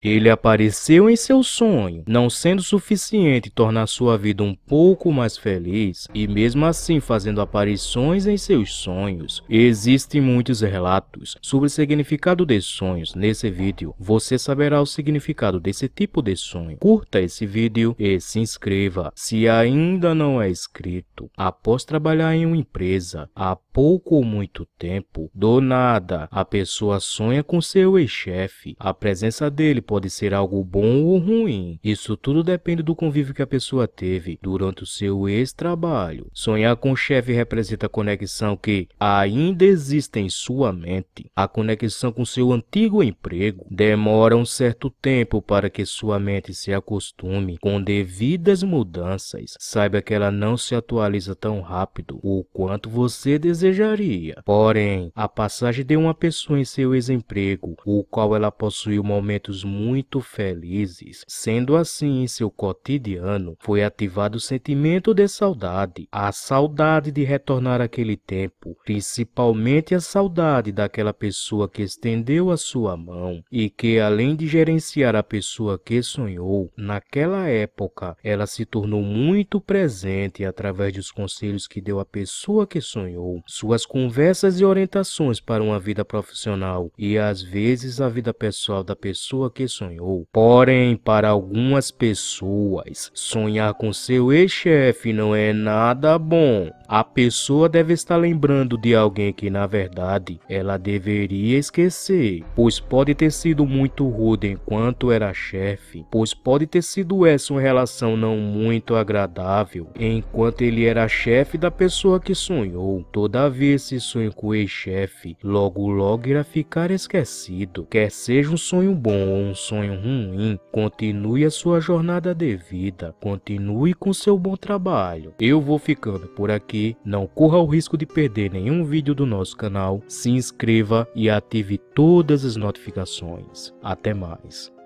Ele apareceu em seu sonho, não sendo suficiente tornar sua vida um pouco mais feliz, e mesmo assim fazendo aparições em seus sonhos. Existem muitos relatos sobre o significado de sonhos. Nesse vídeo, você saberá o significado desse tipo de sonho. Curta esse vídeo e se inscreva se ainda não é inscrito. Após trabalhar em uma empresa há pouco ou muito tempo, do nada, a pessoa sonha com seu ex-chefe. A presença dele pode ser algo bom ou ruim. Isso tudo depende do convívio que a pessoa teve durante o seu ex-trabalho. Sonhar com o chefe representa a conexão que ainda existe em sua mente. A conexão com seu antigo emprego demora um certo tempo para que sua mente se acostume com devidas mudanças. Saiba que ela não se atualiza tão rápido o quanto você desejaria. Porém, a passagem de uma pessoa em seu ex-emprego, o qual ela possuiu momentos muito muito felizes. Sendo assim, em seu cotidiano foi ativado o sentimento de saudade, a saudade de retornar àquele tempo, principalmente a saudade daquela pessoa que estendeu a sua mão e que, além de gerenciar a pessoa que sonhou, naquela época ela se tornou muito presente através dos conselhos que deu à pessoa que sonhou, suas conversas e orientações para uma vida profissional e às vezes a vida pessoal da pessoa que sonhou. Porém, para algumas pessoas, sonhar com seu ex-chefe não é nada bom a pessoa deve estar lembrando de alguém que, na verdade, ela deveria esquecer, pois pode ter sido muito rude enquanto era chefe, pois pode ter sido essa uma relação não muito agradável enquanto ele era chefe da pessoa que sonhou. Todavia, esse sonho com o ex-chefe logo logo irá ficar esquecido, quer seja um sonho bom ou um sonho ruim, continue a sua jornada de vida, continue com seu bom trabalho. Eu vou ficando por aqui aqui, não corra o risco de perder nenhum vídeo do nosso canal, se inscreva e ative todas as notificações. Até mais!